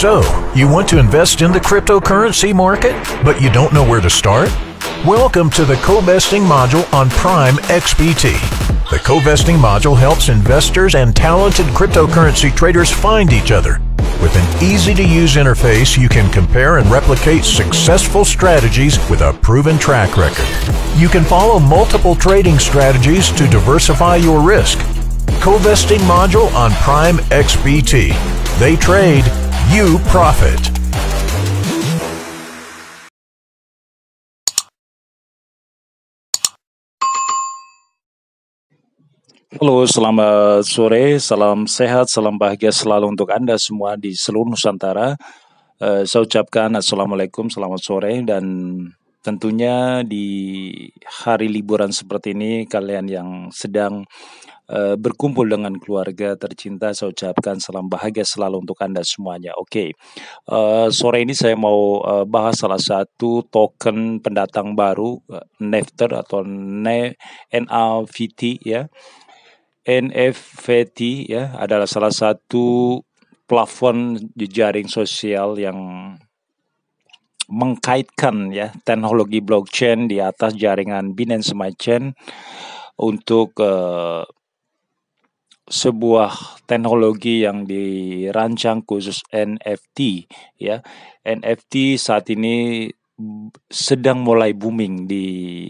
So, you want to invest in the cryptocurrency market, but you don't know where to start? Welcome to the co-vesting module on Prime XBT. The co-vesting module helps investors and talented cryptocurrency traders find each other. With an easy-to-use interface, you can compare and replicate successful strategies with a proven track record. You can follow multiple trading strategies to diversify your risk. Co-vesting module on Prime XBT. They trade you profit. Halo, selamat sore, salam sehat, salam bahagia selalu untuk Anda semua di seluruh Nusantara. Uh, saya ucapkan Assalamualaikum, selamat sore, dan tentunya di hari liburan seperti ini, kalian yang sedang Eh, berkumpul dengan keluarga tercinta. Saya ucapkan salam bahagia selalu untuk Anda semuanya. Oke, okay. uh, eh, sore ini saya mau eh, bahas salah satu token pendatang baru, uh, atau atau nft ya. NFT ya adalah salah satu platform jaring sosial yang mengkaitkan ya teknologi blockchain di atas jaringan Binance smart Chain untuk uh, sebuah teknologi yang dirancang khusus NFT ya. NFT saat ini sedang mulai booming di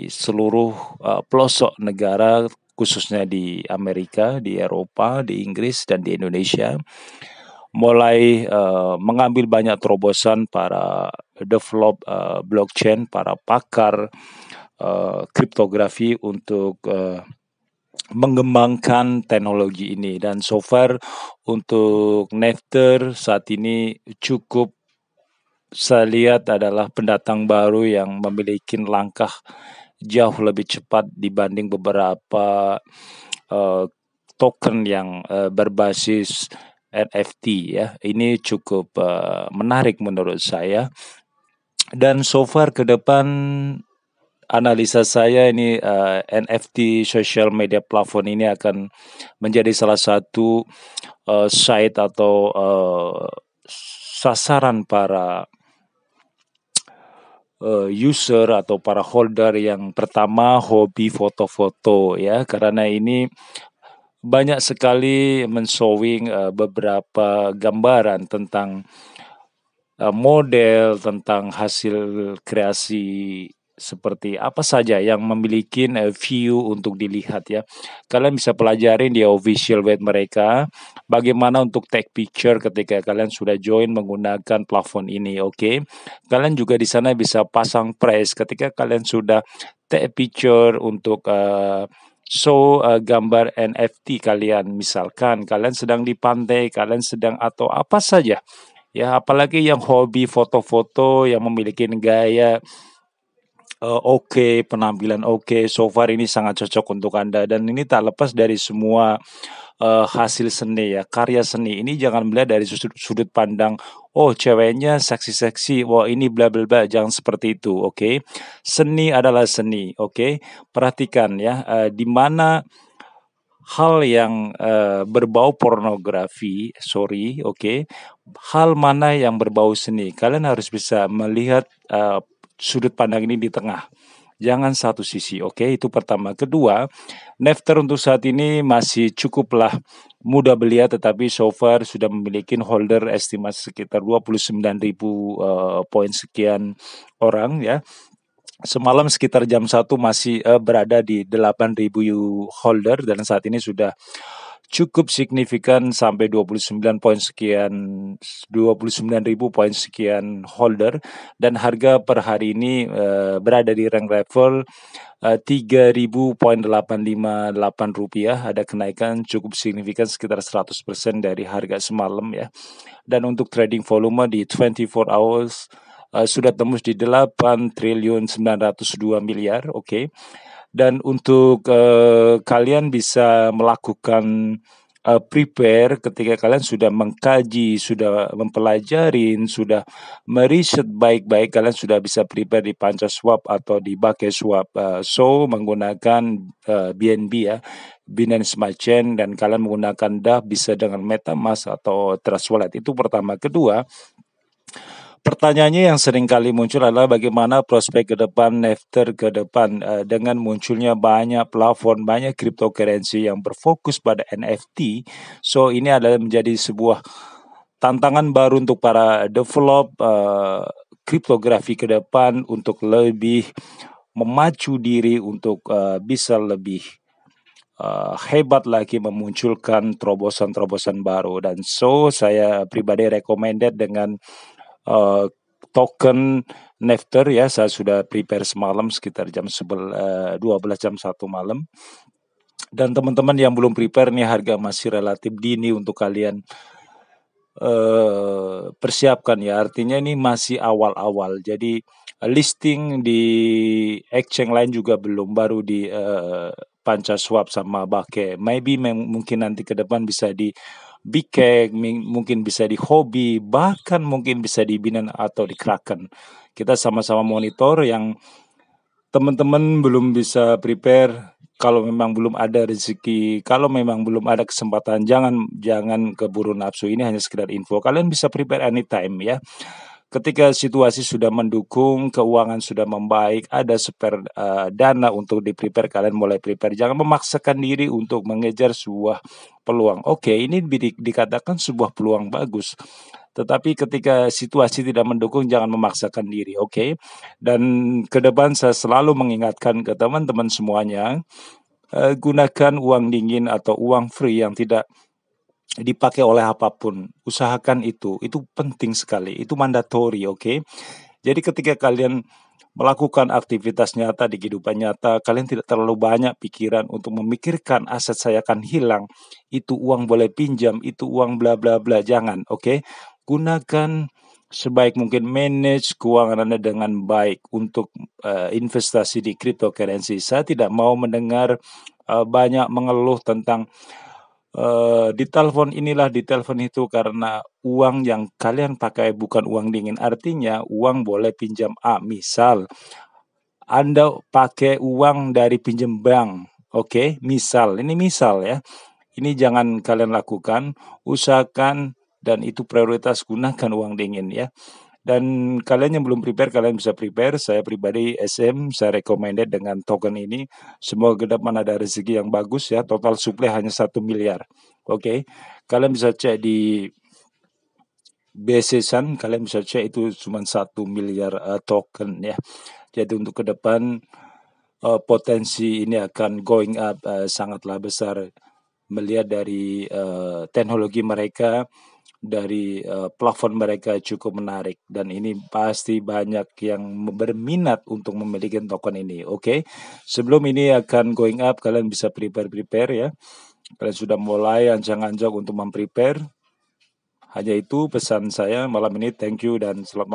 seluruh uh, pelosok negara khususnya di Amerika, di Eropa, di Inggris dan di Indonesia mulai uh, mengambil banyak terobosan para develop uh, blockchain, para pakar uh, kriptografi untuk uh, Mengembangkan teknologi ini dan so far untuk Nefter saat ini cukup saya lihat adalah pendatang baru yang memiliki langkah jauh lebih cepat dibanding beberapa, uh, token yang, uh, berbasis NFT ya. Ini cukup, uh, menarik menurut saya dan so far ke depan analisa saya ini uh, eh, NFT social media platform ini akan menjadi salah satu uh, site atau uh, sasaran para user atau para holder yang pertama hobi foto-foto ya karena ini banyak sekali menshowing uh, beberapa gambaran tentang model tentang hasil kreasi seperti apa saja yang memiliki eh, view untuk dilihat ya. Kalian bisa pelajarin di official web mereka bagaimana untuk take picture ketika kalian sudah join menggunakan plafon ini, oke. Okay? Kalian juga di sana bisa pasang price ketika kalian sudah take picture untuk uh, show uh, gambar NFT kalian misalkan kalian sedang di pantai kalian sedang atau apa saja ya apalagi yang hobi foto-foto yang memiliki gaya Eh, oke, penampilan oke, so far ini sangat cocok untuk Anda dan ini tak lepas dari semua, uh, hasil seni ya, karya seni. Ini jangan melihat dari sudut, sudut pandang, "Oh, ceweknya seksi-seksi, wah ini bla bla bla," jangan seperti itu, oke. Seni adalah seni, oke. Perhatikan ya, uh, di mana hal yang, uh, berbau pornografi, sorry, oke, hal mana yang berbau seni. Kalian harus bisa melihat, uh, sudut pandang ini di tengah. Jangan satu sisi, oke? Okay? Itu pertama. Kedua, Nefter untuk saat ini masih cukuplah muda belia tetapi so far sudah memiliki holder estimasi sekitar 29.000 ribu uh, poin sekian orang ya semalam sekitar jam 1 masih uh, berada di 8000 holder dan saat ini sudah cukup signifikan sampai 29 poin sekian 29 ribu poin sekian holder dan harga per hari ini uh, berada di rank level uh, ribu poin rupiah ada kenaikan cukup signifikan sekitar 100% dari harga semalam ya dan untuk trading volume di 24 hours uh, sudah tembus di 8 triliun 902 miliar oke okay dan untuk uh, kalian bisa melakukan uh, prepare ketika kalian sudah mengkaji, sudah mempelajari, sudah meriset baik-baik, kalian sudah bisa prepare di panca swap atau di bake swap Uh, eh, so menggunakan uh, BNB ya, Binance Smart Chain dan kalian menggunakan DAF bisa dengan MetaMask atau Trust Wallet. Itu pertama. Kedua, Pertanyaannya yang sering kali muncul adalah bagaimana prospek ke depan, nefter ke depan eh, dengan munculnya banyak platform, banyak cryptocurrency yang berfokus pada NFT. So ini adalah menjadi sebuah tantangan baru untuk para develop uh, kriptografi ke depan untuk lebih memacu diri untuk uh, bisa lebih uh, hebat lagi memunculkan terobosan-terobosan baru dan so saya pribadi recommended dengan Eh, token Nefter ya saya sudah prepare semalam sekitar jam 11, 12 eh, jam 1 malam dan teman-teman yang belum prepare nih harga masih relatif dini untuk kalian uh, persiapkan ya artinya ini masih awal-awal jadi listing di exchange lain juga belum baru di uh, panca sama bake maybe mungkin nanti ke depan bisa di Bikin mungkin bisa di hobi, bahkan mungkin bisa di binan atau di kraken. Kita sama-sama monitor yang teman-teman belum bisa prepare kalau memang belum ada rezeki, kalau memang belum ada kesempatan, jangan jangan keburu nafsu. Ini hanya sekedar info. Kalian bisa prepare anytime ya ketika situasi sudah mendukung, keuangan sudah membaik, ada spare uh, dana untuk di prepare kalian mulai prepare. Jangan memaksakan diri untuk mengejar sebuah peluang. Oke, ini di, dikatakan sebuah peluang bagus. Tetapi ketika situasi tidak mendukung, jangan memaksakan diri, oke? Okay? Dan ke depan saya selalu mengingatkan ke teman-teman semuanya, uh, gunakan uang dingin atau uang free yang tidak dipakai oleh apapun. Usahakan itu. Itu penting sekali. Itu mandatori, oke? Okay? Jadi ketika kalian melakukan aktivitas nyata di kehidupan nyata, kalian tidak terlalu banyak pikiran untuk memikirkan aset saya akan hilang, itu uang boleh pinjam, itu uang bla bla bla, jangan, oke? Okay? Gunakan sebaik mungkin manage keuangan Anda dengan baik untuk uh, investasi di cryptocurrency. Saya tidak mau mendengar uh, banyak mengeluh tentang Eh, di ditelepon inilah di ditelepon itu karena uang yang kalian pakai bukan uang dingin artinya uang boleh pinjam A misal Anda pakai uang dari pinjam bank oke okay? misal ini misal ya ini jangan kalian lakukan usahakan dan itu prioritas gunakan uang dingin ya dan kalian yang belum prepare, kalian bisa prepare. Saya pribadi SM, saya recommended dengan token ini. Semoga ke depan ada rezeki yang bagus ya. Total supply hanya satu miliar. Oke, okay. kalian bisa cek di BCSAN. kalian bisa cek itu cuma satu miliar uh, token ya. Jadi untuk ke depan uh, potensi ini akan going up uh, sangatlah besar melihat dari uh, teknologi mereka dari uh, eh, plafon mereka cukup menarik dan ini pasti banyak yang berminat untuk memiliki token ini. Oke, okay? sebelum ini akan going up kalian bisa prepare prepare ya. Kalian sudah mulai ancang-ancang untuk memprepare. Hanya itu pesan saya malam ini. Thank you dan selamat